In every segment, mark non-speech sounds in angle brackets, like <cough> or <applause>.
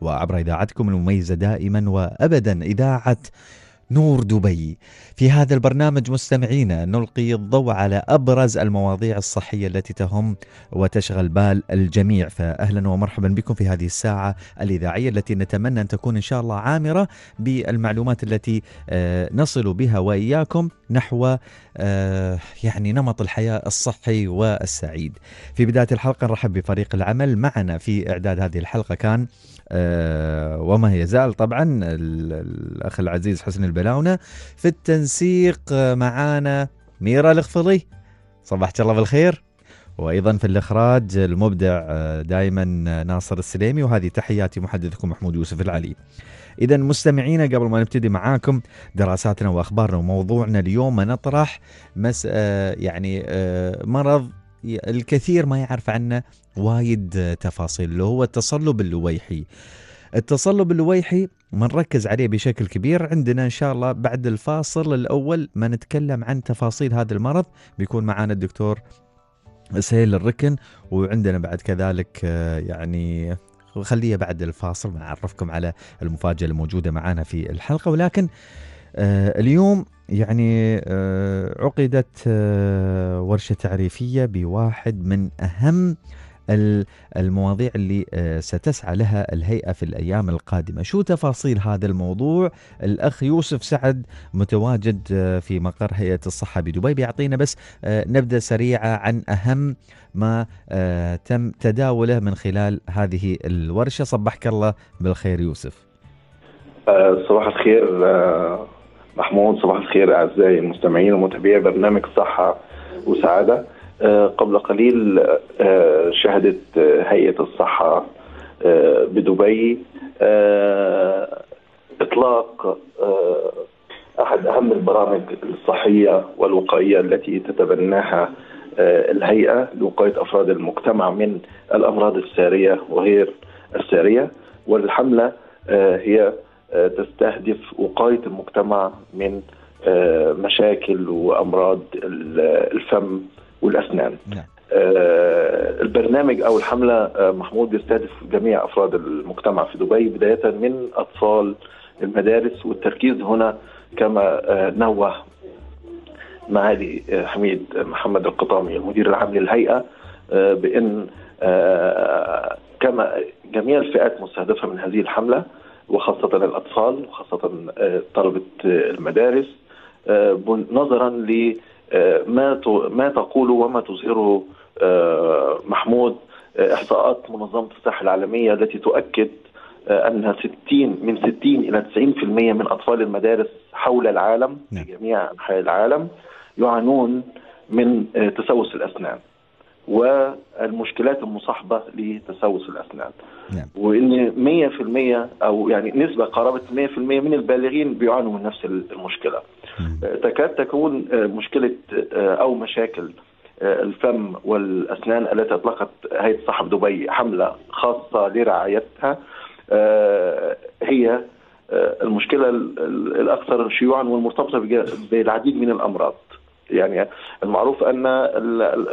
وعبر إذاعتكم المميزة دائما وأبدا إذاعة نور دبي في هذا البرنامج مستمعينا نلقي الضوء على ابرز المواضيع الصحيه التي تهم وتشغل بال الجميع فاهلا ومرحبا بكم في هذه الساعه الاذاعيه التي نتمنى ان تكون ان شاء الله عامره بالمعلومات التي آه، نصل بها واياكم نحو آه، يعني نمط الحياه الصحي والسعيد. في بدايه الحلقه نرحب بفريق العمل معنا في اعداد هذه الحلقه كان آه، وما يزال طبعا الأخ العزيز حسن البلاونة في التنسيق معانا ميرا الخفلي صبحت الله بالخير وايضا في الاخراج المبدع آه، دائما ناصر السليمي وهذه تحياتي محدثكم محمود يوسف العلي. اذا مستمعينا قبل ما نبتدي معاكم دراساتنا واخبارنا وموضوعنا اليوم نطرح مس آه، يعني مرض الكثير ما يعرف عنه وايد تفاصيل اللي هو التصلب اللويحي التصلب اللويحي منركز عليه بشكل كبير عندنا ان شاء الله بعد الفاصل الاول ما نتكلم عن تفاصيل هذا المرض بيكون معنا الدكتور سهيل الركن وعندنا بعد كذلك آه، يعني خليه بعد الفاصل نعرفكم على المفاجاه الموجوده معنا في الحلقه ولكن آه، اليوم يعني آه، عقدت آه، ورشة تعريفية بواحد من أهم المواضيع اللي آه، ستسعى لها الهيئة في الأيام القادمة شو تفاصيل هذا الموضوع الأخ يوسف سعد متواجد في مقر هيئة الصحة بدبي بيعطينا بس نبدأ سريعة عن أهم ما تم تداوله من خلال هذه الورشة صبحك الله بالخير يوسف صباح الخير محمود صباح الخير أعزائي المستمعين ومتابعي برنامج صحة وسعادة آه، قبل قليل آه، شهدت آه، هيئة الصحة بدبي إطلاق أحد أهم البرامج الصحية والوقائية التي تتبناها الهيئة لوقاية أفراد المجتمع من الأمراض السارية وغير السارية والحملة هي آه، تستهدف وقايه المجتمع من آه، مشاكل وامراض الفم والاسنان. نعم. آه، البرنامج او الحمله محمود بيستهدف جميع افراد المجتمع في دبي بدايه من اطفال المدارس والتركيز هنا كما نوه معالي حميد محمد القطامي المدير العام للهيئه بان كما جميع الفئات مستهدفه من هذه الحمله وخاصة الأطفال وخاصة آه، طلبة آه، المدارس آه، نظرا لما ما تقوله وما تظهره محمود إحصاءات منظمة الصحة العالمية التي تؤكد أن 60 من 60 إلى 90% من أطفال المدارس حول العالم في نعم. جميع أنحاء العالم يعانون من تسوس الأسنان والمشكلات المصاحبة لتسوس الأسنان نعم. وإن 100% أو يعني نسبة قرابة 100% من البالغين بيعانوا من نفس المشكلة آه، تكاد تكون آه، مشكلة آه، أو مشاكل الفم والأسنان التي أطلقت هيئة صحب دبي حملة خاصة لرعايتها هي المشكلة الأكثر شيوعا والمرتبطة بالعديد من الأمراض يعني المعروف ان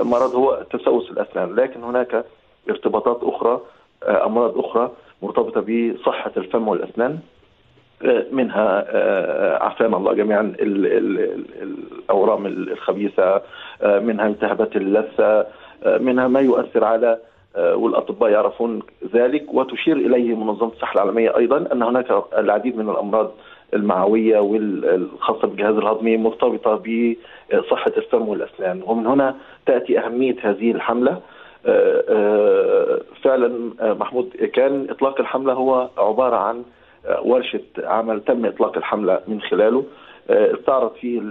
المرض هو تسوس الاسنان لكن هناك ارتباطات اخرى آه، امراض اخرى مرتبطه بصحه الفم والاسنان آه، منها آه، عافانا الله جميعا الاورام الخبيثه منها التهابات اللثه منها ما يؤثر على والاطباء يعرفون ذلك وتشير اليه منظمه الصحه العالميه ايضا ان هناك العديد من الامراض المعويه والخاصه بالجهاز الهضمي مرتبطه بصحه السم والاسنان ومن هنا تاتي اهميه هذه الحمله آه، آه، فعلا آه، محمود كان اطلاق الحمله هو عباره عن ورشه عمل تم اطلاق الحمله من خلاله استعرض فيه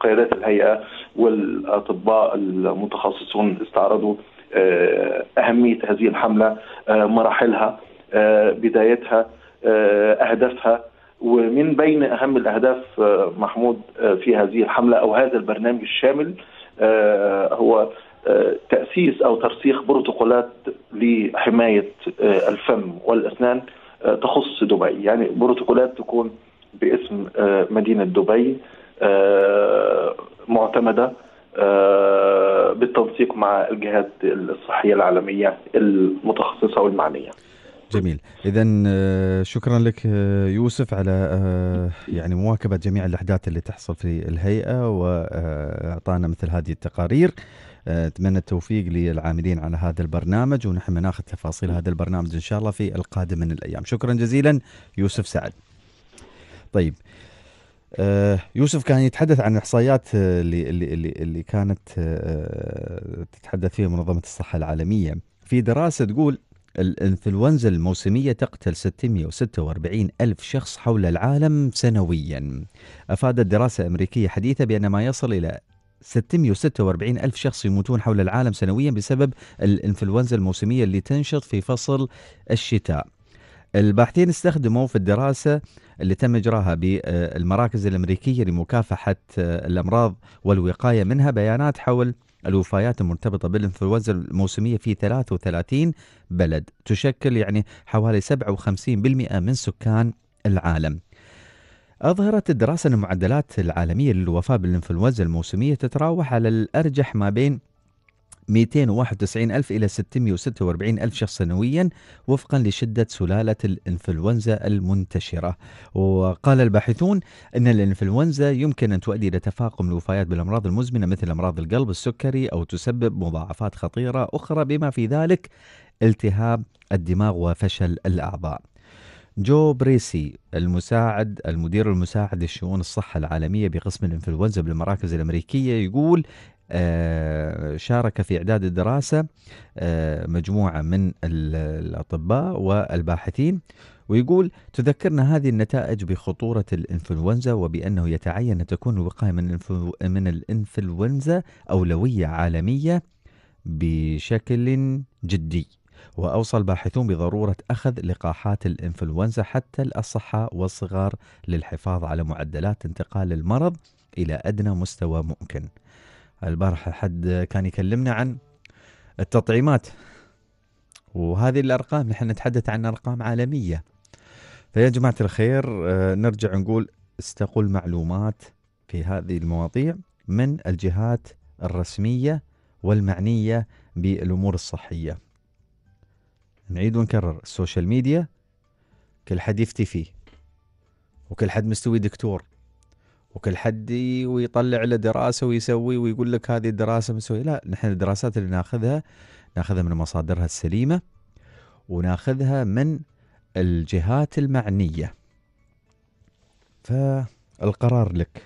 قيادات الهيئه والاطباء المتخصصون استعرضوا اهميه هذه الحمله مراحلها بدايتها آه، اهدافها ومن بين اهم الاهداف آه، محمود آه، في هذه الحمله او هذا البرنامج الشامل هو تاسيس او ترسيخ بروتوكولات لحمايه الفم والاسنان تخص دبي يعني بروتوكولات تكون باسم مدينه دبي معتمده بالتنسيق مع الجهات الصحيه العالميه المتخصصه والمعنيه جميل اذا آه، شكرا لك آه، يوسف على آه، يعني مواكبه جميع الاحداث اللي تحصل في الهيئه واعطانا مثل هذه التقارير اتمنى التوفيق للعاملين على هذا البرنامج ونحن ناخذ تفاصيل هذا البرنامج ان شاء الله في القادم من الايام شكرا جزيلا يوسف سعد طيب يوسف كان يتحدث عن الاحصائيات اللي اللي اللي كانت تتحدث فيها منظمه الصحه العالميه في دراسه تقول الإنفلونزا الموسمية تقتل 646 ألف شخص حول العالم سنويا أفادت دراسة أمريكية حديثة بأن ما يصل إلى 646 ألف شخص يموتون حول العالم سنويا بسبب الإنفلونزا الموسمية اللي تنشط في فصل الشتاء الباحثين استخدموا في الدراسة اللي تم إجراها بالمراكز الأمريكية لمكافحة الأمراض والوقاية منها بيانات حول الوفيات المرتبطة بالإنفلونزا الموسمية في 33 بلد تشكل يعني حوالي 57% من سكان العالم أظهرت الدراسة أن المعدلات العالمية للوفاة بالإنفلونزا الموسمية تتراوح على الأرجح ما بين 291 ألف إلى 646 ألف شخص سنويا وفقا لشدة سلالة الإنفلونزا المنتشرة وقال الباحثون أن الإنفلونزا يمكن أن تؤدي إلى تفاقم الوفيات بالأمراض المزمنة مثل أمراض القلب السكري أو تسبب مضاعفات خطيرة أخرى بما في ذلك التهاب الدماغ وفشل الأعضاء جو بريسي المساعد المدير المساعد لشؤون الصحة العالمية بقسم الإنفلونزا بالمراكز الأمريكية يقول آه، شارك في إعداد الدراسة آه، مجموعة من الأطباء والباحثين ويقول تذكرنا هذه النتائج بخطورة الإنفلونزا وبأنه يتعين أن تكون الوقاية من, من الإنفلونزا أولوية عالمية بشكل جدي وأوصى الباحثون بضرورة أخذ لقاحات الإنفلونزا حتى الأصحاء والصغار للحفاظ على معدلات انتقال المرض إلى أدنى مستوى ممكن البارحة حد كان يكلمنا عن التطعيمات وهذه الأرقام نحن نتحدث عن أرقام عالمية فيا جماعة الخير آه، نرجع نقول استقوا المعلومات في هذه المواضيع من الجهات الرسمية والمعنية بالأمور الصحية نعيد ونكرر السوشيال ميديا كل حد يفتي فيه وكل حد مستوي دكتور وكل حد ويطلع له دراسه ويسوي ويقول لك هذه الدراسه مسوي لا نحن الدراسات اللي ناخذها ناخذها من مصادرها السليمه وناخذها من الجهات المعنيه فالقرار لك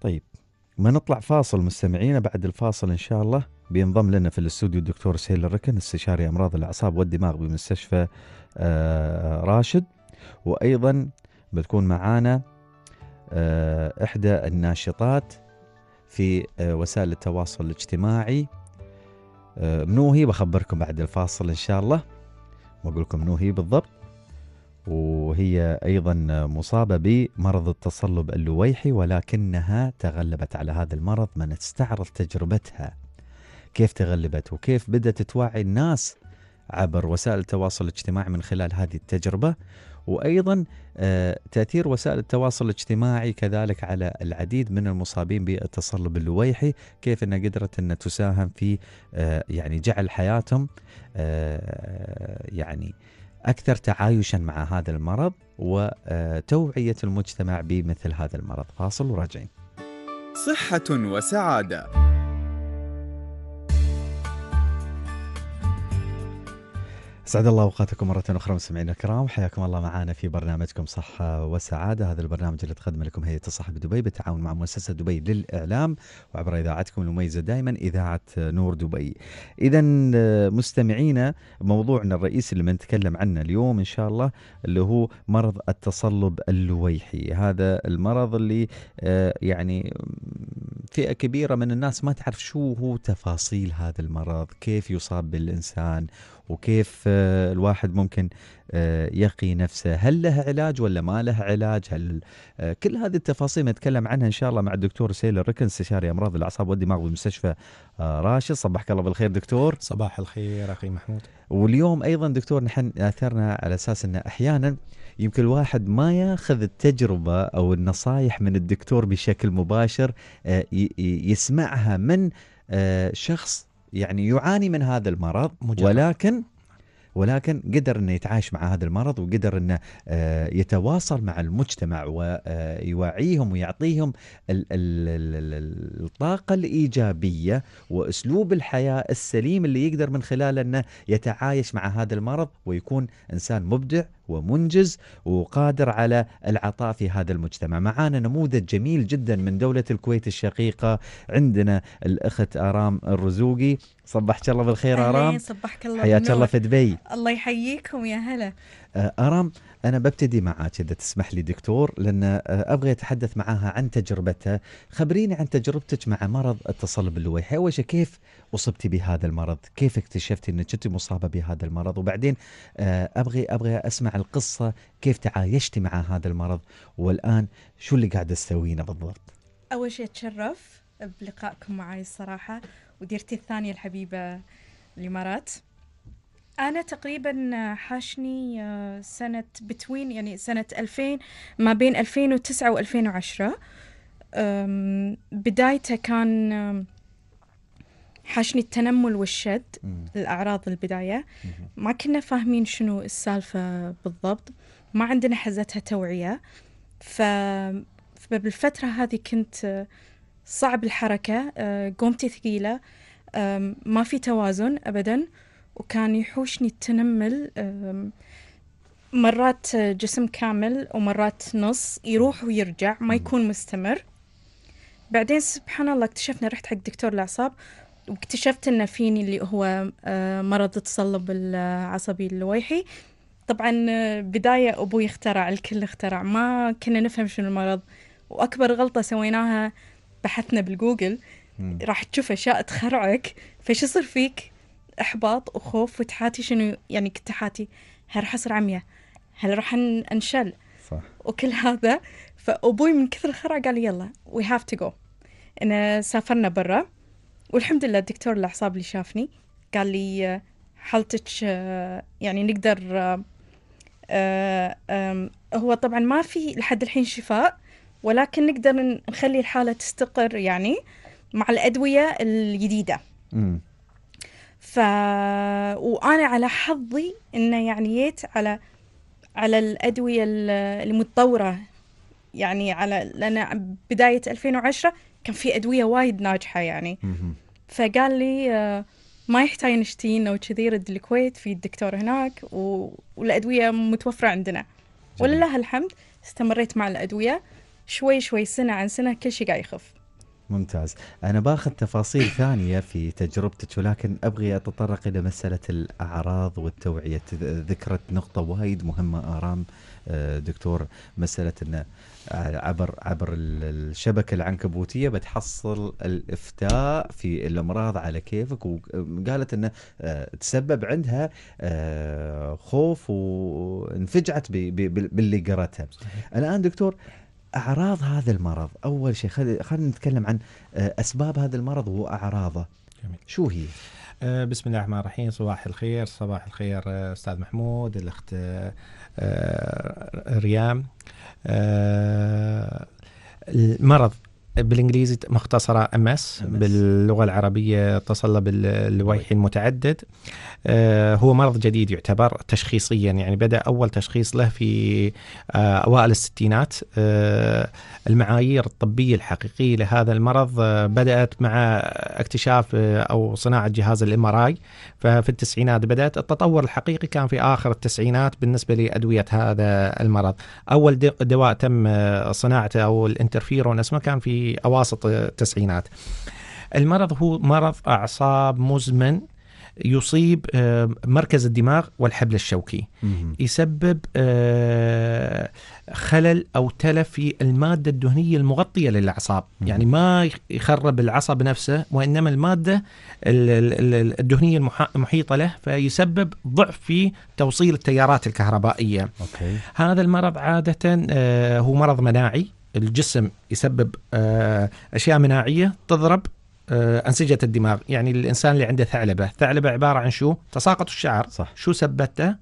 طيب ما نطلع فاصل مستمعينا بعد الفاصل ان شاء الله بينضم لنا في الاستوديو الدكتور سهيل الركن استشاري امراض الاعصاب والدماغ بمستشفى آه، راشد وايضا بتكون معانا آه، إحدى الناشطات في آه، وسائل التواصل الاجتماعي آه، منوهي بخبركم بعد الفاصل إن شاء الله وأقول لكم منوهي بالضبط وهي أيضا مصابة بمرض التصلب اللويحي ولكنها تغلبت على هذا المرض من استعرض تجربتها كيف تغلبت وكيف بدأت توعي الناس عبر وسائل التواصل الاجتماعي من خلال هذه التجربة وايضا آه، تاثير وسائل التواصل الاجتماعي كذلك على العديد من المصابين بالتصلب اللويحي كيف انها قدرت ان تساهم في آه، يعني جعل حياتهم آه، يعني اكثر تعايشا مع هذا المرض وتوعيه المجتمع بمثل هذا المرض فاصل وراجعين صحه وسعاده سعد الله اوقاتكم مره اخرى مستمعينا الكرام حياكم الله معنا في برنامجكم صحه وسعاده هذا البرنامج اللي تقدم لكم هيئه الصحه بدبي بالتعاون مع مؤسسه دبي للاعلام وعبر اذاعتكم المميزه دائما اذاعه نور دبي. اذا مستمعينا موضوعنا الرئيسي اللي بنتكلم عنه اليوم ان شاء الله اللي هو مرض التصلب اللويحي، هذا المرض اللي آه، يعني فئه كبيره من الناس ما تعرف شو هو تفاصيل هذا المرض، كيف يصاب بالانسان وكيف آه، الواحد ممكن آه، يقي نفسه هل لها علاج ولا ما لها علاج هل آه، كل هذه التفاصيل نتكلم عنها ان شاء الله مع الدكتور سيل الركن استشاري امراض الاعصاب والدماغ بمستشفى راشد صباحك الله بالخير دكتور صباح الخير اخي محمود واليوم ايضا دكتور نحن اثرنا على اساس ان احيانا يمكن الواحد ما ياخذ التجربه او النصائح من الدكتور بشكل مباشر يسمعها من شخص يعني يعاني من هذا المرض مجرد. ولكن ولكن قدر انه يتعايش مع هذا المرض وقدر انه آه، يتواصل مع المجتمع ويوعيهم آه، ويعطيهم الطاقه الايجابيه واسلوب الحياه السليم اللي يقدر من خلاله انه يتعايش مع هذا المرض ويكون انسان مبدع ومنجز وقادر على العطاء في هذا المجتمع معانا نموذج جميل جدا من دولة الكويت الشقيقة عندنا الأخت آرام الرزوقي صبحك الله بالخير آرام صبحك الله حياك الله في دبي الله يحييكم يا هلا آه، ارام انا ببتدي معك اذا تسمح لي دكتور لان آه، ابغى اتحدث معاها عن تجربتها خبريني عن تجربتك مع مرض التصلب اللويحي اول شيء كيف اصبتي بهذا المرض كيف اكتشفتي انك كنت مصابه بهذا المرض وبعدين آه، ابغي ابغي اسمع القصه كيف تعايشتي مع هذا المرض والان شو اللي قاعده تسوينه بالضبط اول شيء اتشرف بلقائكم معي الصراحه وديرتي الثانيه الحبيبه الامارات أنا تقريبا آه، حاشني آه، سنة بتوين يعني سنة 2000 ما بين 2009 و2010 بدايته كان حاشني التنمل والشد الأعراض البداية ما كنا فاهمين شنو السالفة بالضبط ما عندنا حزتها توعية فبالفترة هذه كنت آه، صعب الحركة قومتي ثقيلة ما في توازن أبدا وكان يحوشني التنمل مرات جسم كامل ومرات نص يروح ويرجع ما يكون مستمر بعدين سبحان الله اكتشفنا رحت حق دكتور الأعصاب واكتشفت انه فيني اللي هو آه، مرض التصلب العصبي اللويحي طبعا آه، بداية أبوي اخترع الكل اخترع ما كنا نفهم شنو المرض وأكبر غلطة سويناها بحثنا بالجوجل راح تشوف أشياء تخرعك فش يصير فيك احباط وخوف وتحاتي شنو يعني كنت حاتي هل راح اصير عمياء هل راح انشل صح وكل هذا فابوي من كثر الخرع قال يلا وي هاف تو جو انا سافرنا برا والحمد لله الدكتور الاعصاب اللي شافني قال لي حالتك يعني نقدر آه، هو طبعا ما في لحد الحين شفاء ولكن نقدر نخلي الحاله تستقر يعني مع الادويه الجديده ف وانا على حظي انه يعني جيت على على الادويه المتطوره يعني على لان بدايه 2010 كان في ادويه وايد ناجحه يعني فقال لي آه، ما يحتاج او وكذي رد الكويت في الدكتور هناك و... والادويه متوفره عندنا ولله الحمد استمريت مع الادويه شوي شوي سنه عن سنه كل شيء قاعد يخف ممتاز أنا باخذ تفاصيل ثانية في تجربتك ولكن أبغي أتطرق إلى مسألة الأعراض والتوعية ذكرت نقطة وايد مهمة آرام آه، دكتور مسألة أن عبر عبر الشبكة العنكبوتية بتحصل الإفتاء في الأمراض على كيفك وقالت أنه آه، تسبب عندها آه، خوف وانفجعت باللي قرتها الآن دكتور اعراض هذا المرض اول شيء خلينا نتكلم عن آه، اسباب هذا المرض واعراضه جميل. شو هي آه، بسم الله الرحمن الرحيم صباح الخير صباح الخير آه، استاذ محمود الاخت ريام المرض بالانجليزي مختصره ام اس باللغه العربيه اتصل بالوايح المتعدد آه، هو مرض جديد يعتبر تشخيصيا يعني بدا اول تشخيص له في آه، اوائل الستينات آه، المعايير الطبيه الحقيقيه لهذا المرض بدات مع اكتشاف او صناعه جهاز الام ار اي ففي التسعينات بدات التطور الحقيقي كان في اخر التسعينات بالنسبه لادويه هذا المرض اول دواء تم صناعته او الانترفيرون اسمه كان في في اواسط التسعينات. المرض هو مرض اعصاب مزمن يصيب آه، مركز الدماغ والحبل الشوكي يسبب آه، خلل او تلف في الماده الدهنيه المغطيه للاعصاب يعني ما يخرب العصب نفسه وانما الماده الدهنيه المحيطه له فيسبب ضعف في توصيل التيارات الكهربائيه أوكي. هذا المرض عاده آه، هو مرض مناعي الجسم يسبب آه، اشياء مناعيه تضرب آه، انسجه الدماغ يعني الانسان اللي عنده ثعلبه ثعلبه عباره عن شو تساقط الشعر صح. شو سبته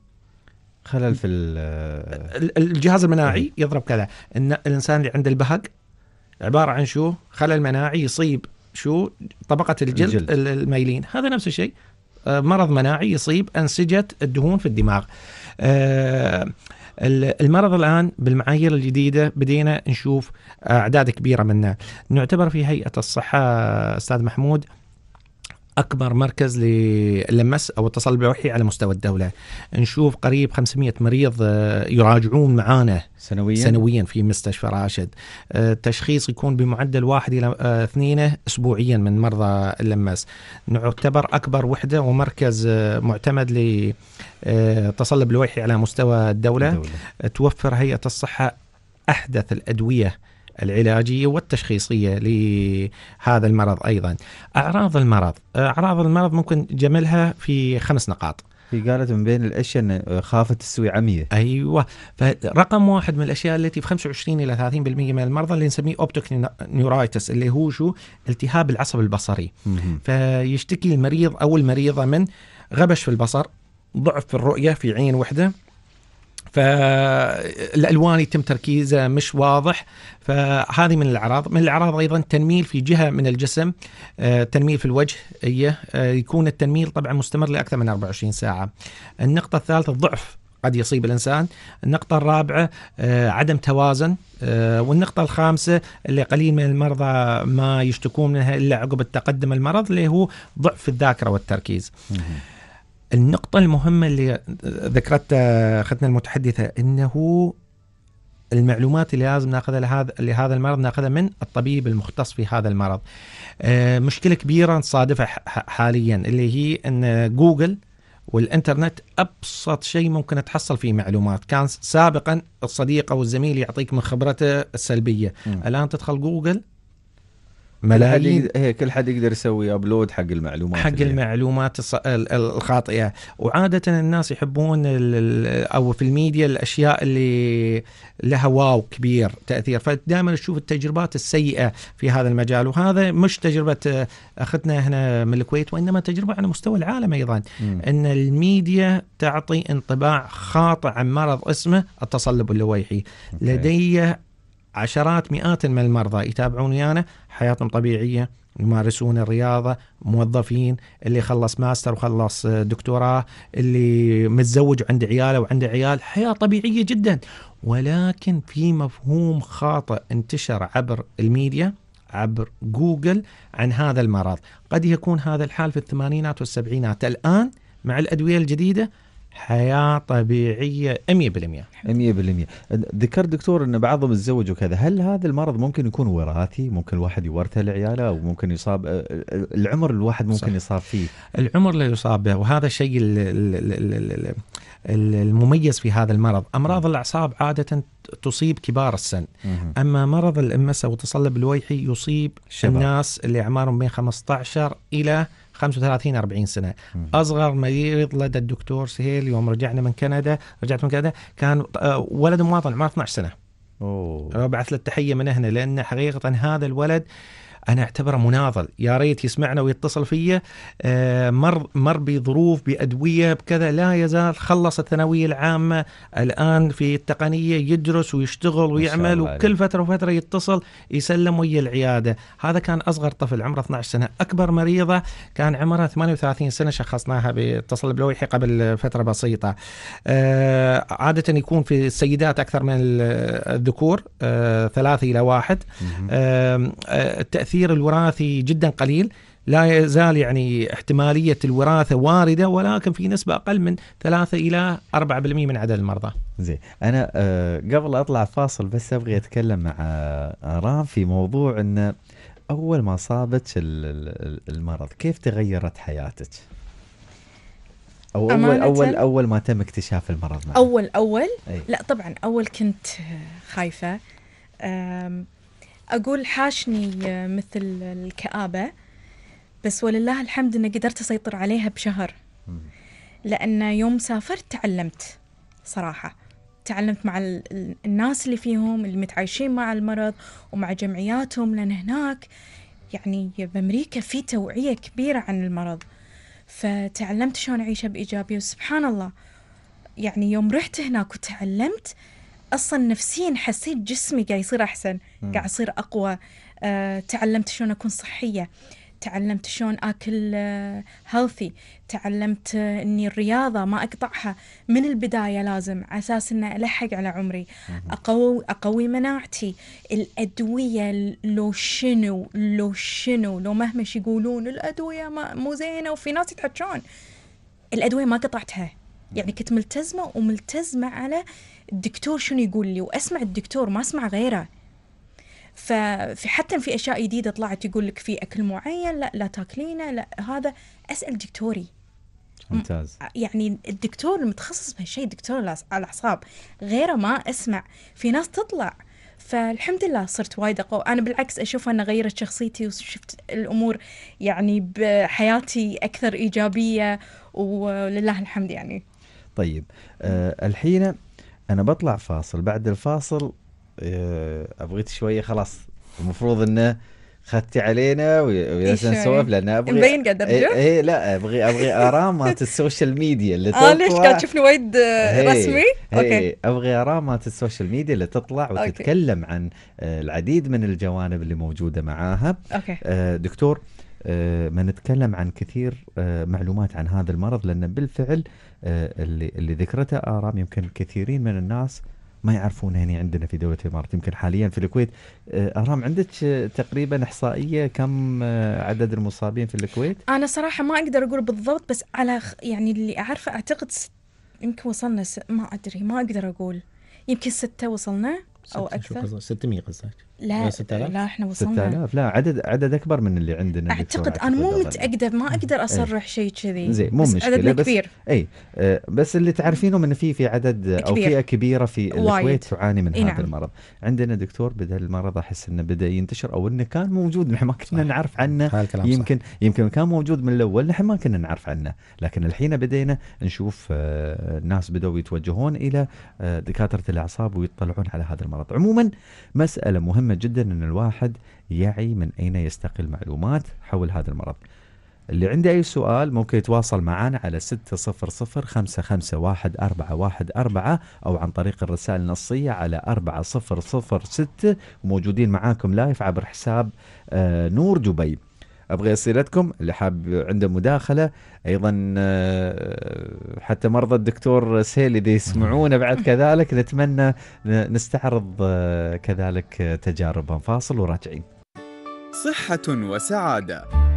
خلل في الجهاز المناعي إيه. يضرب كذا إن الانسان اللي عنده البهق عباره عن شو خلل مناعي يصيب شو طبقه الجلد, الجلد. الميلين هذا نفس الشيء آه، مرض مناعي يصيب انسجه الدهون في الدماغ أه المرض الان بالمعايير الجديده بدينا نشوف اعداد كبيره منه نعتبر في هيئه الصحه استاذ محمود اكبر مركز للمس او التصل البحثي على مستوى الدوله نشوف قريب 500 مريض آه، يراجعون معانا سنويا سنويا في مستشفى راشد آه، التشخيص يكون بمعدل واحد الى آه، اثنين اسبوعيا من مرضى اللمس نعتبر اكبر وحده ومركز معتمد آه، تصلب لويحي على مستوى الدولة, الدولة. توفر هيئة الصحة أحدث الأدوية العلاجية والتشخيصية لهذا المرض أيضا أعراض المرض آه، أعراض المرض ممكن جملها في خمس نقاط هي قالت من بين الاشياء ان خافت تسوي عميه. ايوه فرقم واحد من الاشياء التي في 25 الى 30% من المرضى اللي نسميه اوبتيك نيورايتس اللي هو شو؟ التهاب العصب البصري. فيشتكي المريض او المريضه من غبش في البصر، ضعف في الرؤية في عين واحدة فالالوان يتم تركيزه مش واضح فهذه من الاعراض، من الاعراض ايضا تنميل في جهه من الجسم آه، تنميل في الوجه إيه، آه، يكون التنميل طبعا مستمر لاكثر من 24 ساعه. النقطه الثالثه الضعف قد يصيب الانسان، النقطه الرابعه آه، عدم توازن والنقطة الخامسة اللي قليل من المرضى ما يشتكون منها إلا عقب التقدم المرض اللي هو ضعف الذاكرة والتركيز. النقطة المهمة اللي ذكرتها أختنا المتحدثة أنه المعلومات اللي لازم ناخذها لهذا لهذا المرض ناخذها من الطبيب المختص في هذا المرض. آه، مشكله كبيره نصادفها حاليا اللي هي ان جوجل والانترنت ابسط شيء ممكن تحصل فيه معلومات، كان سابقا الصديق او الزميل يعطيك من خبرته السلبيه، م. الان تدخل جوجل ملايين هي إيه، كل حد يقدر يسوي ابلود حق المعلومات حق المعلومات الخاطئه وعاده الناس يحبون او في الميديا الاشياء اللي لها واو كبير تاثير فدائما تشوف التجربات السيئه في هذا المجال وهذا مش تجربه آه، اختنا هنا من الكويت وانما تجربه على مستوى العالم ايضا م. ان الميديا تعطي انطباع خاطئ عن مرض اسمه التصلب اللويحي لدي عشرات مئات من المرضى يتابعون ويانا حياتهم طبيعيه يمارسون الرياضة موظفين اللي خلص ماستر وخلص دكتوراه اللي متزوج وعنده عياله وعنده عيال حياة طبيعية جدا ولكن في مفهوم خاطئ انتشر عبر الميديا عبر جوجل عن هذا المرض قد يكون هذا الحال في الثمانينات والسبعينات الآن مع الأدوية الجديدة حياه طبيعيه 100% 100% ذكرت دكتور ان بعضهم تزوج وكذا هل هذا المرض ممكن يكون وراثي ممكن الواحد يورثه لعياله او ممكن يصاب أه، أه، العمر الواحد ممكن صح. يصاب فيه العمر اللي يصاب به وهذا الشيء المميز في هذا المرض امراض الاعصاب عاده تصيب كبار السن اما مرض الامس او التصلب الويحي يصيب شباب. الناس اللي اعمارهم بين 15 الى 35 40 سنه مم. اصغر مريض لدى الدكتور سهيل يوم رجعنا من كندا رجعت من كندا كان آه، ولد مواطن عمره 12 سنه أوه. ابعث له التحيه من هنا لان حقيقه هذا الولد انا اعتبره مناضل يا ريت يسمعنا ويتصل فيا آه، مر مر بظروف بادويه بكذا لا يزال خلص الثانويه العامه الان في التقنيه يدرس ويشتغل ويعمل وكل فتره وفتره يتصل يسلم ويا العياده هذا كان اصغر طفل عمره 12 سنه اكبر مريضه كان عمرها 38 سنه شخصناها باتصل بلويحي قبل فتره بسيطه آه عاده يكون في السيدات اكثر من الذكور آه ثلاثة الى واحد آه التاثير التأثير الوراثي جدا قليل لا يزال يعني احتمالية الوراثة واردة ولكن في نسبة أقل من 3 إلى 4% من عدد المرضى زين أنا آه، قبل أطلع فاصل بس أبغي أتكلم مع آه، رام في موضوع أن أول ما صابت المرض كيف تغيرت حياتك؟ أو أول أول أول ما تم اكتشاف المرض معك. أول أول؟ أي. لا طبعا أول كنت خايفة أقول حاشني آه، مثل الكآبة بس ولله الحمد إني قدرت أسيطر عليها بشهر لأن يوم سافرت تعلمت صراحة تعلمت مع الناس اللي فيهم اللي متعايشين مع المرض ومع جمعياتهم لأن هناك يعني بأمريكا في توعية كبيرة عن المرض فتعلمت شلون أعيشها بإيجابية وسبحان الله يعني يوم رحت هناك وتعلمت اصلا نفسيا حسيت جسمي قاعد يصير احسن قاعد اصير اقوى آه، تعلمت شلون اكون صحيه تعلمت شلون اكل هيلثي آه، تعلمت اني الرياضه ما اقطعها من البدايه لازم على اساس اني الحق على عمري اقوي اقوي مناعتي الادويه لو شنو لو شنو لو مهما يقولون الادويه مو زينه وفي ناس يتحجون الادويه ما قطعتها يعني كنت ملتزمه وملتزمه على الدكتور شنو يقول لي واسمع الدكتور ما اسمع غيره ففي حتى في اشياء جديده طلعت يقول لك في اكل معين لا لا تاكلينه لا هذا اسال دكتوري ممتاز يعني الدكتور المتخصص بهالشيء دكتور الاعصاب غيره ما اسمع في ناس تطلع فالحمد لله صرت وايد اقوى انا بالعكس اشوف انه غيرت شخصيتي وشفت الامور يعني بحياتي اكثر ايجابيه ولله الحمد يعني طيب أه الحين انا بطلع فاصل بعد الفاصل أه شويه خلاص المفروض انه خدتي علينا وجالسين نسولف لان ابغي مبين قاعد إيه، ارجع؟ اي لا ابغي ابغي <laughs> ارام مالت آه، آه، السوشيال ميديا اللي تطلع اه ليش قاعد تشوفني وايد رسمي؟ اوكي ابغي ارام مالت السوشيال ميديا اللي تطلع وتتكلم عن آه، العديد من الجوانب اللي موجوده معاها اوكي دكتور ما نتكلم عن كثير معلومات عن هذا المرض لان بالفعل آه، اللي اللي ذكرته ارام يمكن كثيرين من الناس ما يعرفون هنا عندنا في دوله الامارات يمكن حاليا في الكويت آه، ارام عندك تقريبا احصائيه كم آه، عدد المصابين في الكويت؟ انا صراحه ما اقدر اقول بالضبط بس على يعني اللي اعرفه اعتقد يمكن وصلنا س... ما ادري ما اقدر اقول يمكن ستة وصلنا او اكثر 600 قصدك لا 6000 لا احنا وصلنا 6000 لا عدد عدد اكبر من اللي عندنا اعتقد انا مو متاكده ما اقدر إيه. اصرح شيء كذي زين مو بس مشكله عددنا بس كبير اي آه، بس اللي تعرفينه من في في عدد او فئه كبيره في الكويت تعاني من إيه، هذا نعم. المرض عندنا دكتور بدا المرض احس انه بدا ينتشر او انه كان موجود نحن ما كنا نعرف عنه يمكن صح. يمكن كان موجود من الاول نحن ما كنا نعرف عنه لكن الحين بدينا نشوف آه، الناس بداوا يتوجهون الى آه، دكاتره الاعصاب ويطلعون على هذا المرض غلط عموما مسألة مهمة جدا أن الواحد يعي من أين يستقي المعلومات حول هذا المرض اللي عنده أي سؤال ممكن يتواصل معنا على 600-551-414 أو عن طريق الرسائل النصية على 4006 وموجودين معاكم لايف عبر حساب آه، نور دبي ابغى اسئلتكم اللي حاب عنده مداخله ايضا آه، حتى مرضى الدكتور سهيل اذا يسمعونا بعد كذلك نتمنى نستعرض آه، كذلك تجاربهم فاصل وراجعين صحه وسعاده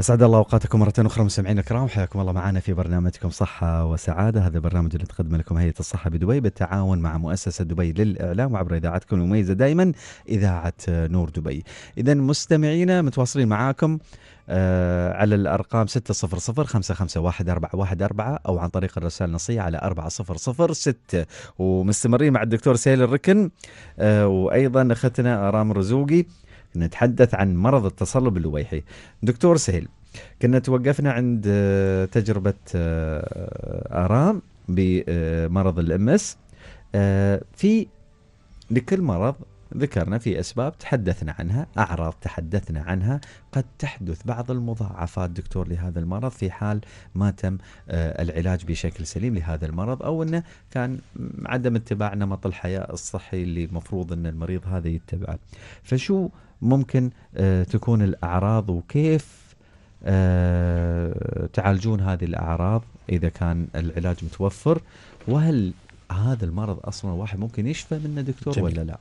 اسعد الله اوقاتكم مره اخرى مستمعينا الكرام حياكم الله معنا في برنامجكم صحه وسعاده هذا البرنامج اللي تقدم لكم هيئه الصحه بدبي بالتعاون مع مؤسسه دبي للاعلام وعبر اذاعتكم المميزه دائما اذاعه نور دبي اذا مستمعينا متواصلين معاكم آه على الارقام 600 551 او عن طريق الرسائل النصيه على 4006 ومستمرين مع الدكتور سهيل الركن آه وايضا اختنا ارام رزوقي كنا نتحدث عن مرض التصلب اللويحي دكتور سهيل كنا توقفنا عند آه، تجربة آه، آرام بمرض الأمس آه، في لكل مرض ذكرنا في أسباب تحدثنا عنها أعراض تحدثنا عنها قد تحدث بعض المضاعفات دكتور لهذا المرض في حال ما تم آه، العلاج بشكل سليم لهذا المرض أو أنه كان عدم اتباع نمط الحياة الصحي اللي المفروض أن المريض هذا يتبعه فشو ممكن آه، تكون الأعراض وكيف آه، تعالجون هذه الأعراض إذا كان العلاج متوفر وهل هذا المرض اصلا واحد ممكن يشفى منه دكتور جميل. ولا لا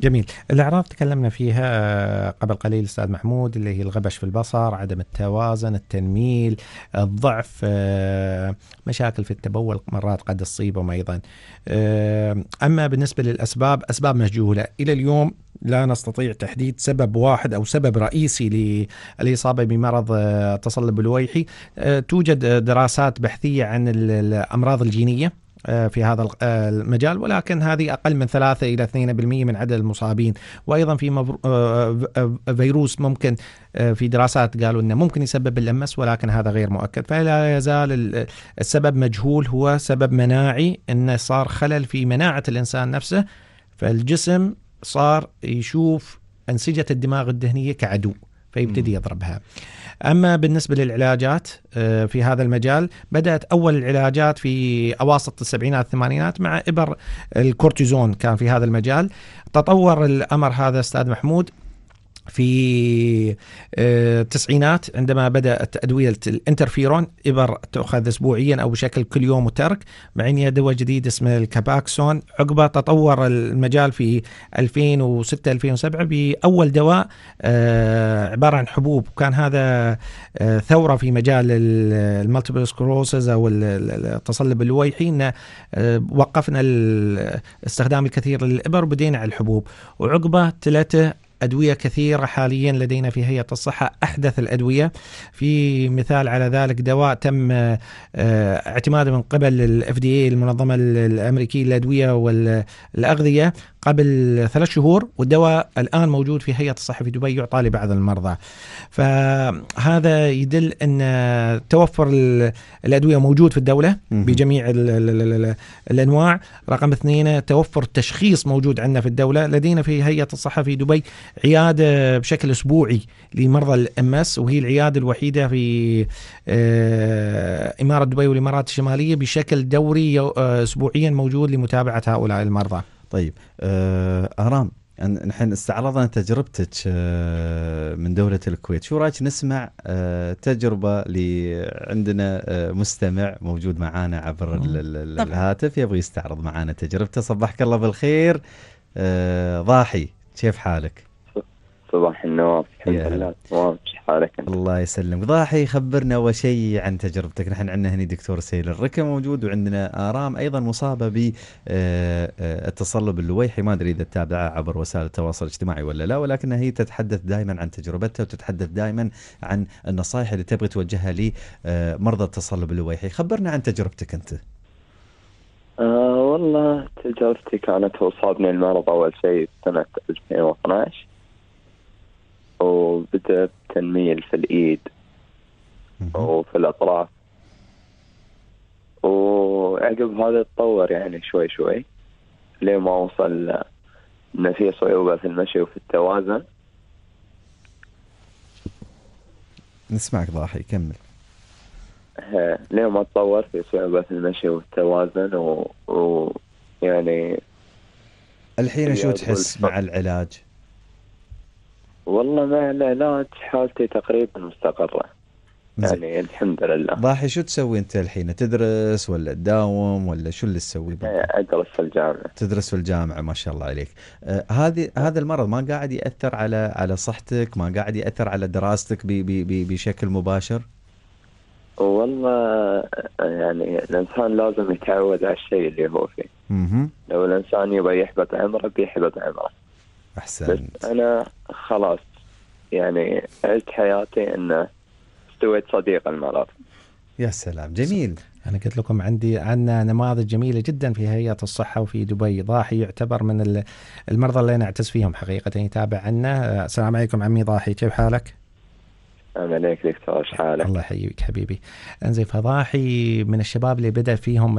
جميل الاعراض تكلمنا فيها آه، قبل قليل استاذ محمود اللي هي الغبش في البصر عدم التوازن التنميل الضعف آه، مشاكل في التبول مرات قد تصيبهم ايضا آه، اما بالنسبه للاسباب اسباب مجهوله الى اليوم لا نستطيع تحديد سبب واحد او سبب رئيسي للاصابه بمرض التصلب الويحي توجد دراسات بحثيه عن الامراض الجينيه آه، في هذا آه، المجال ولكن هذه أقل من 3 إلى 2% من عدد المصابين وأيضا في آه، فيروس ممكن في دراسات قالوا أنه ممكن يسبب اللمس ولكن هذا غير مؤكد فلا يزال السبب مجهول هو سبب مناعي أنه صار خلل في مناعة الإنسان نفسه فالجسم صار يشوف أنسجة الدماغ الدهنية كعدو فيبتدي يضربها أما بالنسبة للعلاجات آه، في هذا المجال بدأت أول العلاجات في أواسط السبعينات الثمانينات مع إبر الكورتيزون كان في هذا المجال تطور الأمر هذا أستاذ محمود في التسعينات آه، عندما بدات ادويه الانترفيرون ابر تؤخذ اسبوعيا او بشكل كل يوم وترك بعدين دواء جديد اسمه الكاباكسون عقبه تطور المجال في 2006 2007 باول دواء آه، عباره عن حبوب وكان هذا آه، ثوره في مجال المالتيبل سكروسز او التصلب اللويحي ان وقفنا استخدام الكثير للابر وبدينا على الحبوب وعقبه ثلاثه أدوية كثيرة حاليا لدينا في هيئة الصحة أحدث الأدوية في مثال على ذلك دواء تم آه، اعتماده من قبل الـ FDA المنظمة الأمريكية للأدوية والأغذية قبل ثلاث شهور والدواء الان موجود في هيئه الصحه في دبي يعطى لبعض المرضى. فهذا يدل ان توفر الادويه موجود في الدوله بجميع الانواع، رقم اثنين توفر التشخيص موجود عندنا في الدوله، لدينا في هيئه الصحه في دبي عياده بشكل اسبوعي لمرضى الام اس وهي العياده الوحيده في آه، اماره دبي والامارات الشماليه بشكل دوري آه، اسبوعيا موجود لمتابعه هؤلاء المرضى. طيب آه، ارام نحن استعرضنا تجربتك آه، من دولة الكويت شو رأيك نسمع آه، تجربة عندنا مستمع موجود معنا عبر الهاتف يبغى يستعرض معنا تجربته صبحك الله بالخير ضاحي كيف حالك صباح النواف الحمد لله حالك انت. الله يسلمك ضاحي خبرنا اول شيء عن تجربتك نحن عندنا هني دكتور سيل الركم موجود وعندنا ارام ايضا مصابه بالتصلب آه، آه، اللويحي ما ادري اذا تتابعها عبر وسائل التواصل الاجتماعي ولا لا ولكنها هي تتحدث دائما عن تجربتها وتتحدث دائما عن النصائح اللي تبغي توجهها لمرضى آه، التصلب اللويحي خبرنا عن تجربتك انت آه والله تجربتي كانت وصابني المرض اول شيء سنه 2012 وبدأ بتنميل في الإيد وفي الأطراف وعقب هذا تطور يعني شوي شوي لين ما وصل إن في صعوبة في المشي وفي التوازن نسمعك ضاحي كمل لين ما تطور في صعوبة في المشي والتوازن و... و... يعني الحين شو تحس مع العلاج؟ والله مهللات حالتي تقريبا مستقرة يعني الحمد لله ضاحي شو تسوي انت الحين تدرس ولا تداوم ولا شو اللي تسوي ادرس في الجامعه تدرس في الجامعه ما شاء الله عليك آه هذه هذا المرض ما قاعد ياثر على على صحتك ما قاعد ياثر على دراستك بي بي بي بشكل مباشر والله يعني الانسان لازم يتعود على الشيء اللي هو فيه. م -م. لو الانسان يبغى يحبط عمره بيحبط عمره. احسنت بس انا خلاص يعني عشت حياتي انه استويت صديق المرض يا سلام جميل أنا قلت لكم عندي عنا نماذج جميلة جدا في هيئة الصحة وفي دبي ضاحي يعتبر من المرضى اللي نعتز فيهم حقيقة يتابع عنا آه، السلام عليكم عمي ضاحي كيف حالك؟ عليك دكتور حالك الله يحييك حبيبي انزين فضاحي من الشباب اللي بدا فيهم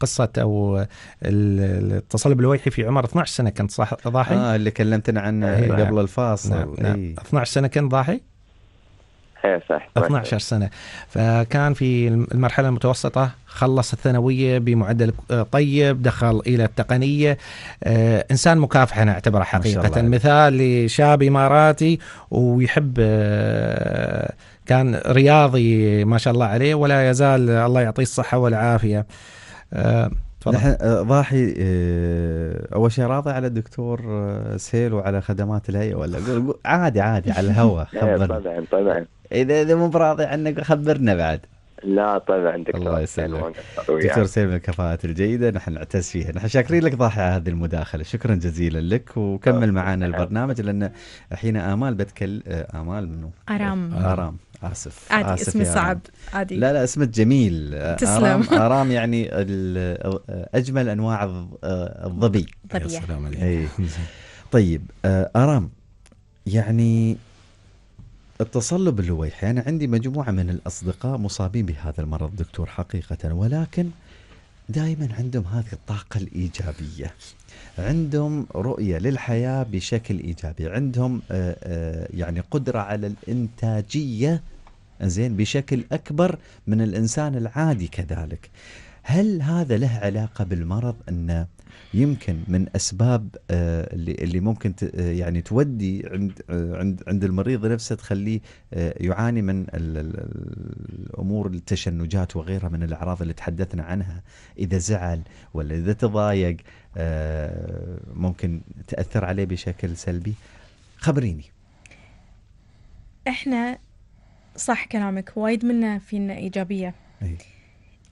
قصه او التصلب الويحي في عمر 12 سنه كنت صح ضاحي اه اللي كلمتنا عنه إيه، نعم. قبل الفاصل نعم. نعم. 12 إيه. سنه كنت ضاحي إيه، صح 12 سنه فكان في المرحله المتوسطه خلص الثانويه بمعدل آه، طيب دخل الى التقنيه آه، انسان مكافح انا اعتبره حقيقه مثال لشاب اماراتي ويحب آه، كان رياضي ما شاء الله عليه ولا يزال الله يعطيه الصحه والعافيه تفضل نحن ضاحي اول شيء راضي على الدكتور سهيل وعلى خدمات الهيئه ولا عادي عادي على الهواء <laughs> إيه، طبعا طبعا اذا اذا مو براضي عنك خبرنا بعد لا طبعا دكتور الله يسلمك دكتور سيف من الكفاءات الجيده نحن نعتز فيها نحن شاكرين لك ضاحي على هذه المداخله شكرا جزيلا لك وكمل معنا البرنامج لان الحين امال بتكل آه، امال منو ارام ارام اسف عادي آسف اسم صعب عادي لا لا اسمك جميل تسلم آرام, <laughs> آرام يعني اجمل انواع الظبي آه، يا سلام عليك إيه. طيب آه، ارام يعني التصلب اللويحي أنا عندي مجموعة من الأصدقاء مصابين بهذا المرض دكتور حقيقة ولكن دائما عندهم هذه الطاقة الإيجابية عندهم رؤية للحياة بشكل إيجابي عندهم آه، آه، يعني قدرة على الإنتاجية زين بشكل أكبر من الإنسان العادي كذلك هل هذا له علاقة بالمرض انه يمكن من اسباب آه، اللي اللي ممكن آه، يعني تودي عند آه، عند عند المريض نفسه تخليه يعاني من الامور التشنجات وغيرها من الاعراض اللي تحدثنا عنها اذا زعل ولا اذا تضايق ممكن تاثر عليه بشكل سلبي خبريني احنا صح كلامك وايد منا فينا ايجابيه أي.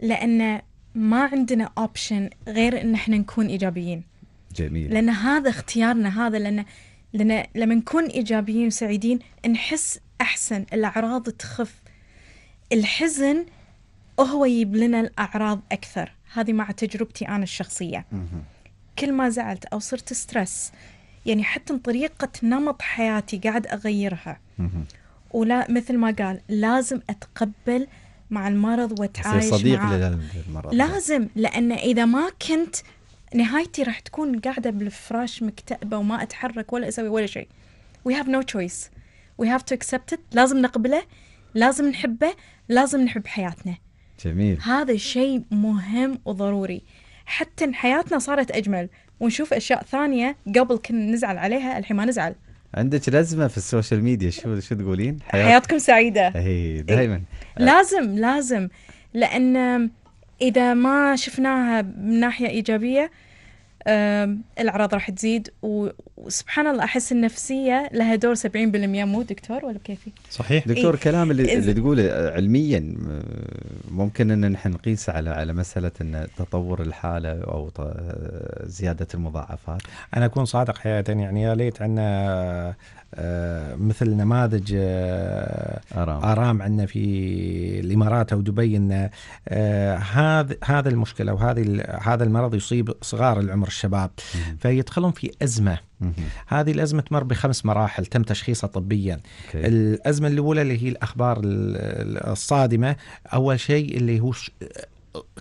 لان ما عندنا اوبشن غير ان احنا نكون ايجابيين جميل لان هذا اختيارنا هذا لان لان لما نكون ايجابيين وسعيدين نحس احسن الاعراض تخف الحزن هو يجيب لنا الاعراض اكثر هذه مع تجربتي انا الشخصيه كل ما زعلت او صرت ستريس يعني حتى طريقه نمط حياتي قاعد اغيرها ولا مثل ما قال لازم اتقبل مع المرض وتعايش صديق للمرض لازم لأن إذا ما كنت نهايتي راح تكون قاعدة بالفراش مكتئبة وما أتحرك ولا أسوي ولا شيء وي هاف نو تشويس وي هاف تو اكسبت لازم نقبله لازم نحبه لازم نحب حياتنا جميل هذا الشيء مهم وضروري حتى حياتنا صارت أجمل ونشوف أشياء ثانية قبل كنا نزعل عليها الحين ما نزعل عندك لازمه في السوشيال ميديا شو شو تقولين؟ حيات... حياتكم سعيده اي إيه. دائما لازم لازم لان اذا ما شفناها من ناحيه ايجابيه الاعراض راح تزيد وسبحان الله احس النفسيه لها دور 70% مو دكتور ولا كيفي؟ صحيح إيه. دكتور إيه؟ كلام اللي, اللي تقوله علميا ممكن ان نحن نقيس على على مساله ان تطور الحاله او زياده المضاعفات انا اكون صادق حياه يعني يا ليت عندنا آه، مثل نماذج آه، آرام, آرام عندنا في الإمارات أو دبي أن آه، هذا هذا المشكلة وهذه هذا المرض يصيب صغار العمر الشباب فيدخلون في أزمة هذه الأزمة تمر بخمس مراحل تم تشخيصها طبيا okay. الأزمة الأولى اللي هي الأخبار الصادمة أول شيء اللي هو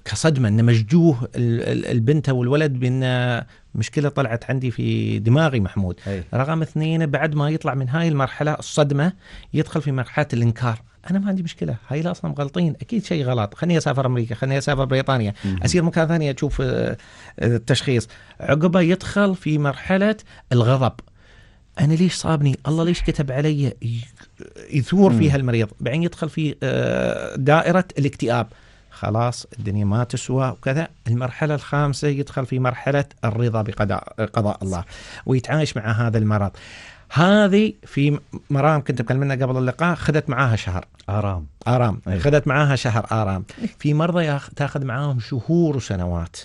كصدمه انه مجدوه البنت او الولد بان مشكله طلعت عندي في دماغي محمود أي. رقم اثنين بعد ما يطلع من هاي المرحله الصدمه يدخل في مرحله الانكار انا ما عندي مشكله هاي اصلا مغلطين اكيد شيء غلط خليني اسافر امريكا خليني اسافر بريطانيا اسير مكان ثاني اشوف آه، آه، التشخيص عقبه يدخل في مرحله الغضب انا ليش صابني الله ليش كتب علي يثور فيها المريض بعدين يدخل في آه، دائره الاكتئاب خلاص الدنيا ما تسوى وكذا المرحلة الخامسة يدخل في مرحلة الرضا بقضاء الله ويتعايش مع هذا المرض هذه في مرام كنت تكلمنا قبل اللقاء خذت معاها شهر آرام آرام أيوة. خذت معاها شهر آرام في مرضى تاخذ معاهم شهور وسنوات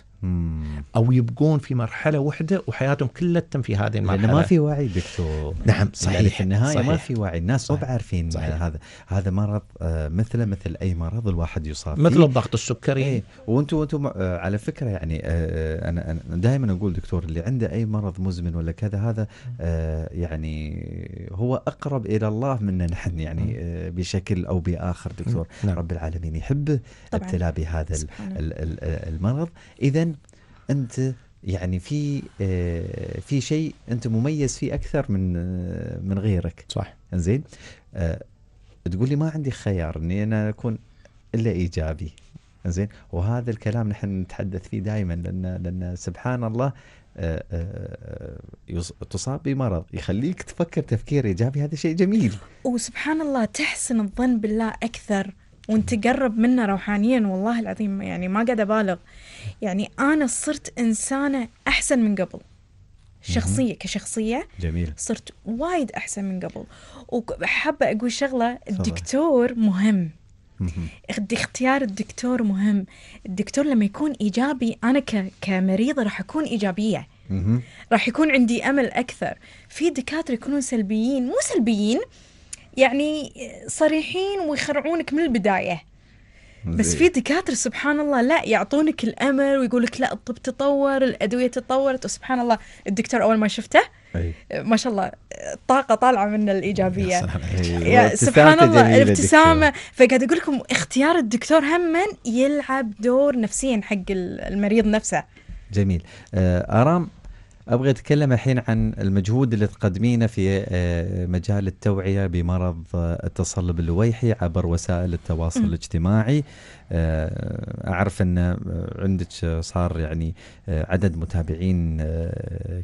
او يبقون في مرحله واحده وحياتهم كلها تتم في هذه المرحله لانه ما في وعي دكتور نعم يعني صحيح يعني في النهايه صحيح. ما في وعي الناس مو عارفين هذا هذا مرض آه، مثله مثل اي مرض الواحد يصاب مثل الضغط السكري ايه وانتم وانتم آه، على فكره يعني آه، انا دائما اقول دكتور اللي عنده اي مرض مزمن ولا كذا هذا يعني هو اقرب الى الله منا نحن يعني بشكل او باخر دكتور نعم. رب العالمين يحبه ابتلاء بهذا المرض اذا انت يعني في آه، في شيء انت مميز فيه اكثر من آه، من غيرك صح انزين آه، تقول لي ما عندي خيار اني انا اكون الا ايجابي زين وهذا الكلام نحن نتحدث فيه دائما لان لان سبحان الله تصاب بمرض يخليك تفكر تفكير ايجابي هذا شيء جميل وسبحان الله تحسن الظن بالله اكثر وانت قرب منه روحانيا والله العظيم يعني ما قاعد ابالغ يعني انا صرت انسانه احسن من قبل شخصية كشخصية جميل صرت وايد أحسن من قبل وحابة أقول شغلة الدكتور مهم اختيار الدكتور مهم الدكتور لما يكون إيجابي أنا ك... كمريضة راح أكون إيجابية راح يكون عندي أمل أكثر في دكاترة يكونون سلبيين مو سلبيين يعني صريحين ويخرعونك من البداية بس في دكاتره سبحان الله لا يعطونك الامل ويقول لك لا الطب تطور الادويه تطورت وسبحان الله الدكتور اول ما شفته أي. ما شاء الله الطاقة طالعة من الإيجابية يا سبحان الله الابتسامة فقاعد أقول لكم اختيار الدكتور هم يلعب دور نفسيا حق المريض نفسه جميل آه، آرام ابغى اتكلم الحين عن المجهود اللي تقدمينه في آه، مجال التوعيه بمرض آه، التصلب اللويحي عبر وسائل التواصل الاجتماعي آه، اعرف ان عندك صار يعني عدد متابعين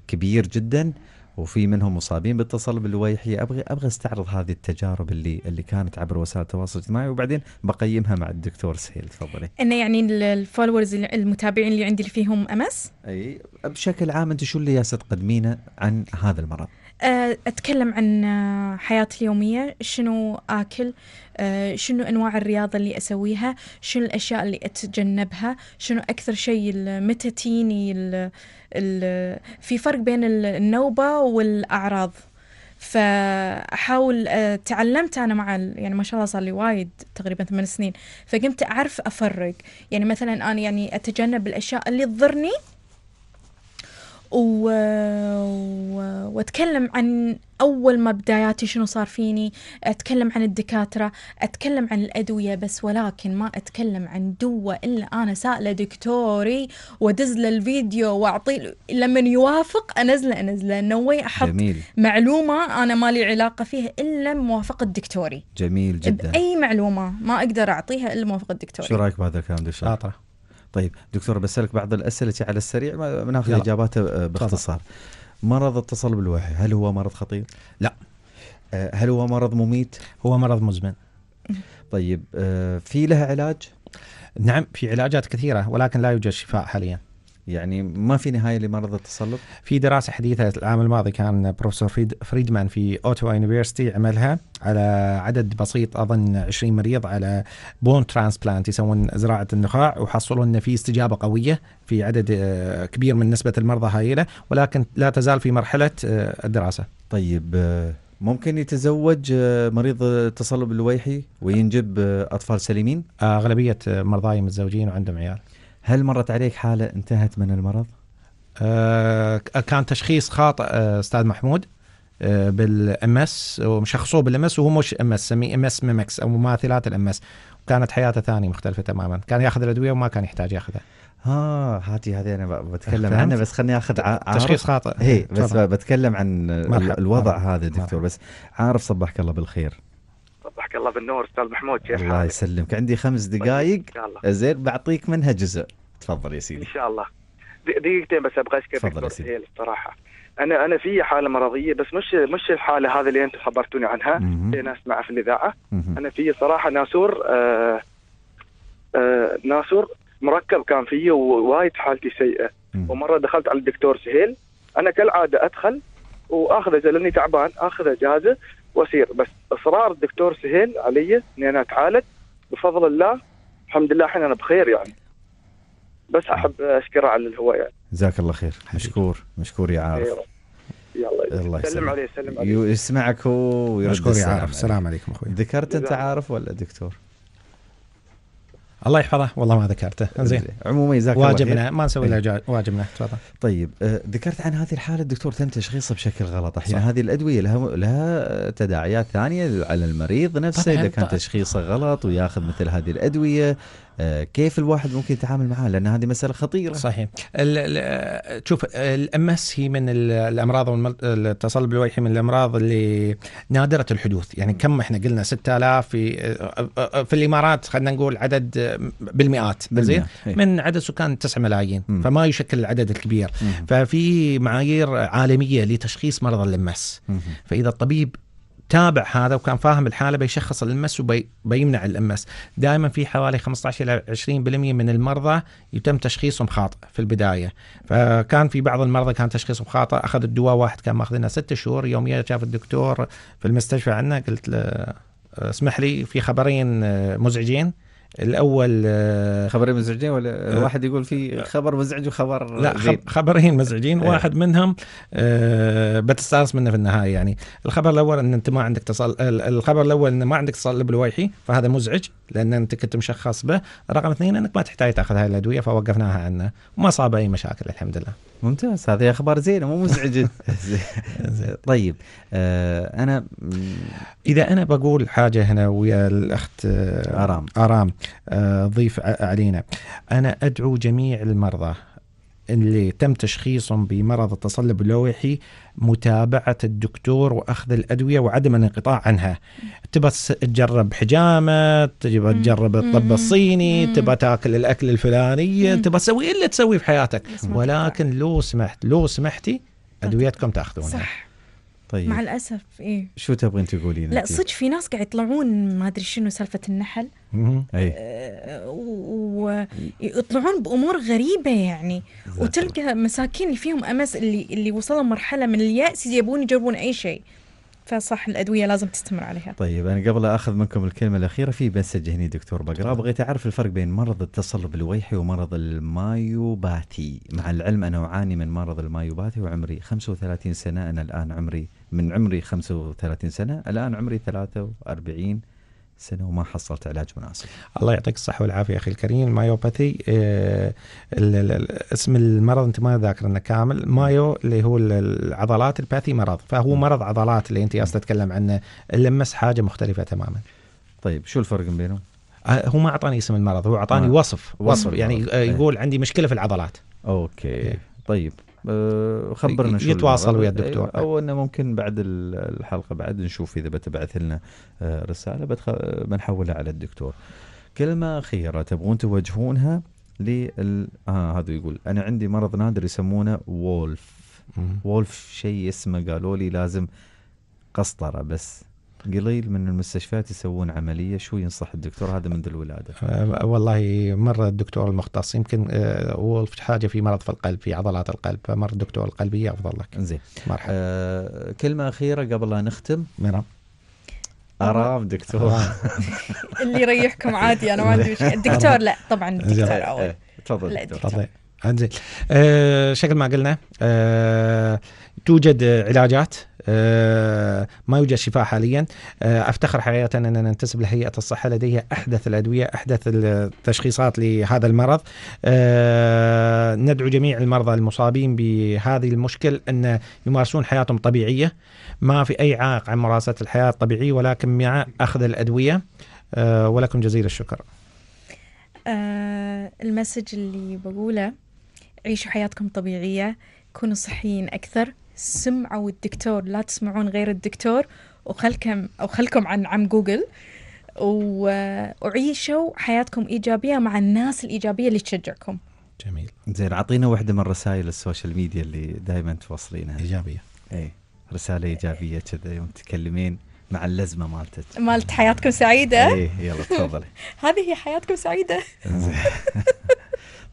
كبير جدا وفي منهم مصابين بالتصل باللويحيه ابغى ابغى استعرض هذه التجارب اللي اللي كانت عبر وسائل التواصل الاجتماعي وبعدين بقيمها مع الدكتور سهيل تفضلي انه يعني الفولورز المتابعين اللي عندي اللي فيهم امس اي بشكل عام انت شو اللي ياسه تقدمينه عن هذا المرض أتكلم عن حياتي اليومية شنو آكل شنو أنواع الرياضة اللي أسويها شنو الأشياء اللي أتجنبها شنو أكثر شيء متى تيني في فرق بين النوبة والأعراض فاحاول تعلمت انا مع يعني ما شاء الله صار لي وايد تقريبا ثمان سنين فقمت اعرف افرق يعني مثلا انا يعني اتجنب الاشياء اللي تضرني و... و... واتكلم عن اول ما بداياتي شنو صار فيني اتكلم عن الدكاتره اتكلم عن الادويه بس ولكن ما اتكلم عن دواء الا انا سائله دكتوري وادز له الفيديو واعطيه لما يوافق انزله انزله نوي احط جميل. معلومه انا ما لي علاقه فيها الا موافقه دكتوري جميل جدا اي معلومه ما اقدر اعطيها الا موافقه دكتوري شو رايك بهذا الكلام دكتور؟ شاطره طيب دكتور بسألك بعض الأسئلة على السريع بناخذ إجاباتها باختصار طبعا. مرض التصلب الوعي هل هو مرض خطير؟ لا آه، هل هو مرض مميت؟ هو مرض مزمن طيب آه، في لها علاج؟ نعم في علاجات كثيرة ولكن لا يوجد شفاء حاليا يعني ما في نهايه لمرض التسلط؟ في دراسه حديثه العام الماضي كان بروفيسور فريد فريدمان في اوتوا يونيفرستي عملها على عدد بسيط اظن 20 مريض على بون ترانسبلانت يسوون زراعه النخاع وحصلوا ان في استجابه قويه في عدد آه، كبير من نسبه المرضى هائله ولكن لا تزال في مرحله آه، الدراسه. طيب آه، ممكن يتزوج مريض التصلب اللويحي وينجب اطفال سليمين؟ اغلبيه مرضاي متزوجين وعندهم عيال. هل مرت عليك حالة انتهت من المرض؟ آه كان تشخيص خاطئ آه استاذ محمود آه بالام اس ومشخصوه بالام اس وهو مش ام اس سميه ام اس ميمكس او مماثلات الام اس وكانت حياته ثانيه مختلفه تماما كان ياخذ الادويه وما كان يحتاج ياخذها ها آه، هاتي هذه انا بتكلم عنها بس خليني اخذ تشخيص خاطئ هي إيه، بس بتكلم عن الوضع مرحب. هذا دكتور مرحب. بس عارف صبحك الله بالخير مساك الله بالنور استاذ محمود كيف الله يسلمك عندي خمس طيب، دقائق ان شاء الله زين بعطيك منها جزء تفضل يا سيدي ان شاء الله دقيقتين بس ابغى اشكرك تفضل يا سيدي الصراحه انا انا في حاله مرضيه بس مش مش الحاله هذه اللي انتم خبرتوني عنها اللي اسمعها في الاذاعه انا في صراحه ناسور آه آه ناسور مركب كان فيه ووايد حالتي سيئه ومره دخلت على الدكتور سهيل انا كالعاده ادخل واخذه لاني تعبان اخذ اجازه واسير بس اصرار الدكتور سهيل علي اني انا اتعالج بفضل الله الحمد لله الحين انا بخير يعني بس احب اشكره على الهواء يعني جزاك الله خير مشكور مشكور يا عارف يلا الله يسلم عليه يسلم عليه يسمعك ويرد مشكور يا عارف السلام عليكم اخوي ذكرت انت عارف ولا دكتور؟ الله يحفظه والله ما ذكرته إيه، زين إيه. عموما جزاك واجبنا ما نسوي له إيه. واجبنا تفضل طيب آه، ذكرت عن هذه الحاله الدكتور تم تشخيصها بشكل غلط احيانا هذه الادويه لها لها تداعيات ثانيه على المريض نفسه اذا كان طيب. تشخيصه غلط وياخذ مثل هذه الادويه آه، كيف الواحد ممكن يتعامل معها لان هذه مساله خطيره صحيح ال آه، شوف الام اس هي من الامراض التصلب الويحي من الامراض اللي نادره الحدوث يعني كم احنا قلنا 6000 في آه، في الامارات خلينا نقول عدد بالمئات زين إيه. من عدد سكان 9 ملايين م. فما يشكل العدد الكبير م. ففي معايير عالميه لتشخيص مرض الام اس فاذا الطبيب تابع هذا وكان فاهم الحاله بيشخص الامس وبيمنع الامس دائما في حوالي 15 الى 20% من المرضى يتم تشخيصهم خاطئ في البدايه فكان في بعض المرضى كان تشخيصهم خاطئ اخذ الدواء واحد كان ماخذنا ستة شهور يوميا شاف الدكتور في المستشفى عندنا قلت له آه، اسمح لي في خبرين آه، مزعجين الاول آه، خبرين مزعجين ولا آه، واحد يقول في آه، خبر مزعج وخبر لا زين. خبرين مزعجين إيه. واحد منهم بتستانس منه في النهايه يعني الخبر الاول ان انت ما عندك تصل الخبر الاول ان ما عندك تصل بالوايحي فهذا مزعج لان انت كنت مشخص به رقم اثنين انك ما تحتاج تاخذ هاي الادويه فوقفناها عنه وما صاب اي مشاكل الحمد لله ممتاز هذه اخبار زينه مو مزعجه <laughs> طيب آه انا اذا انا بقول حاجه هنا ويا الاخت آه، آرام ارام آه ضيف علينا انا ادعو جميع المرضى اللي تم تشخيصهم بمرض التصلب اللويحي متابعة الدكتور وأخذ الأدوية وعدم الانقطاع عنها تبى تجرب حجامة تبى تجرب الطب الصيني تبى تاكل الأكل الفلاني تبى تسوي إيه اللي تسوي في حياتك ولكن لو سمحت لو سمحتي أدويتكم تأخذونها صح. طيب مع الاسف ايه شو تبغين تقولين لا صدق في ناس قاعد يطلعون ما ادري شنو سالفه النحل اي آه، ويطلعون بامور غريبه يعني وتلقى مساكين اللي فيهم امس اللي اللي وصلوا مرحله من الياس يبون يجربون اي شيء فصح الادويه لازم تستمر عليها. طيب انا قبل اخذ منكم الكلمه الاخيره في بسجه هني دكتور بقرا بغيت اعرف الفرق بين مرض التصلب الويحي ومرض المايوباثي، مع العلم انا اعاني من مرض المايوباثي وعمري 35 سنه انا الان عمري من عمري 35 سنه الان عمري 43 سنه وما حصلت علاج مناسب. الله يعطيك الصحه والعافيه اخي الكريم، المايوباثي آه اسم المرض انت ما ذاكر انه كامل، مايو اللي هو العضلات الباثي مرض، فهو نعم. مرض عضلات اللي انت تتكلم عنه، اللمس حاجه مختلفه تماما. طيب شو الفرق بينهم؟ آه، هو ما اعطاني اسم المرض، هو اعطاني آه. وصف، وصف, وصف يعني آه، يقول إيه. عندي مشكله في العضلات. اوكي. إيه. طيب آه، خبرنا شو يتواصل ويا الدكتور او انه ممكن بعد الحلقه بعد نشوف اذا بتبعث لنا آه، رساله بنحولها على الدكتور كلمه اخيره تبغون توجهونها لل آه هذا يقول انا عندي مرض نادر يسمونه وولف وولف شيء اسمه قالوا لي لازم قسطره بس قليل من المستشفيات يسوون عمليه شو ينصح الدكتور هذا منذ الولاده آه، والله مر الدكتور المختص يمكن أه حاجه في مرض في القلب في عضلات القلب فمر الدكتور القلبيه افضل لك زين مرحبا أه كلمه اخيره قبل لا نختم نعم آرام دكتور آه. <laughs> اللي يريحكم عادي انا ما عندي مشكله الدكتور لا طبعا الدكتور إيه، اول تفضل تفضل انزين آه، شكل ما قلنا أه توجد علاجات آه، ما يوجد شفاء حاليا آه، افتخر حقيقه اننا ننتسب لهيئه الصحه لديها احدث الادويه احدث التشخيصات لهذا المرض آه، ندعو جميع المرضى المصابين بهذه المشكل ان يمارسون حياتهم طبيعيه ما في اي عائق عن مراسله الحياه الطبيعيه ولكن مع اخذ الادويه ولكم جزيل الشكر المسج اللي بقوله عيشوا حياتكم طبيعية كونوا صحيين أكثر سمعوا الدكتور لا تسمعون غير الدكتور وخلكم أو خلكم عن عم جوجل وعيشوا حياتكم إيجابية مع الناس الإيجابية اللي تشجعكم جميل زين اعطينا واحده من رسائل السوشيال ميديا اللي دائما توصلينها ايجابيه اي رساله ايجابيه كذا يوم تتكلمين مع اللزمه مالتك مالت حياتكم سعيده اي يلا تفضلي <laughs> هذه هي حياتكم سعيده <laughs> <laughs>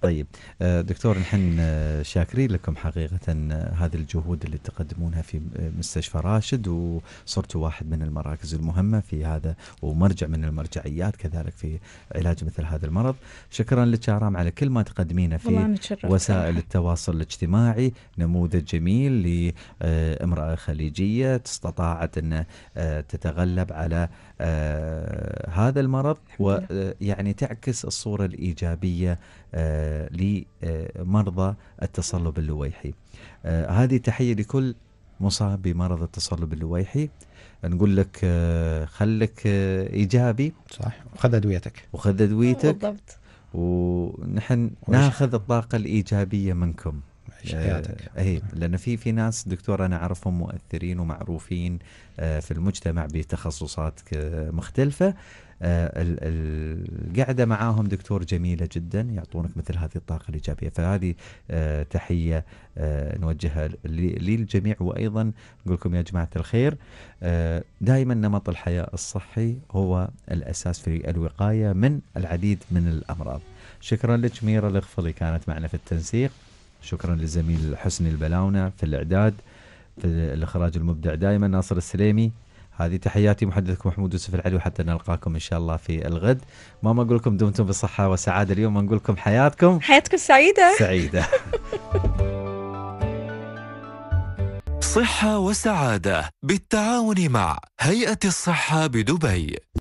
طيب آه، دكتور نحن آه، شاكرين لكم حقيقة آه، هذه الجهود اللي تقدمونها في مستشفى راشد وصرتوا واحد من المراكز المهمة في هذا ومرجع من المرجعيات كذلك في علاج مثل هذا المرض شكرا لك رام على كل ما تقدمينه في وسائل التواصل الاجتماعي نموذج جميل لامرأة خليجية استطاعت أن تتغلب على آه، هذا المرض ويعني آه، تعكس الصورة الإيجابية آه، لمرضى التصلب اللويحي هذه تحية لكل مصاب بمرض التصلب اللويحي نقول لك خلك ايجابي صح وخذ ادويتك وخذ ادويتك بالضبط ونحن ناخذ الطاقه الايجابيه منكم حياتك آه، اي لانه في في ناس دكتور انا اعرفهم مؤثرين ومعروفين آه، في المجتمع بتخصصات مختلفه آه، القعده معاهم دكتور جميله جدا يعطونك مثل هذه الطاقه الايجابيه فهذه تحيه نوجهها للجميع وايضا نقول لكم يا جماعه الخير دائما نمط الحياه الصحي هو الاساس في الوقايه من العديد من الامراض شكرا لك ميرا الغفلي كانت معنا في التنسيق شكرا للزميل حسن البلاونة في الإعداد في الإخراج المبدع دائما ناصر السليمي هذه تحياتي محدثكم محمود يوسف العلوي حتى نلقاكم ان شاء الله في الغد ما ما اقول لكم دمتم بالصحه والسعاده اليوم ما نقول لكم حياتكم حياتكم سعيده سعيده صحه وسعاده بالتعاون مع هيئه الصحه بدبي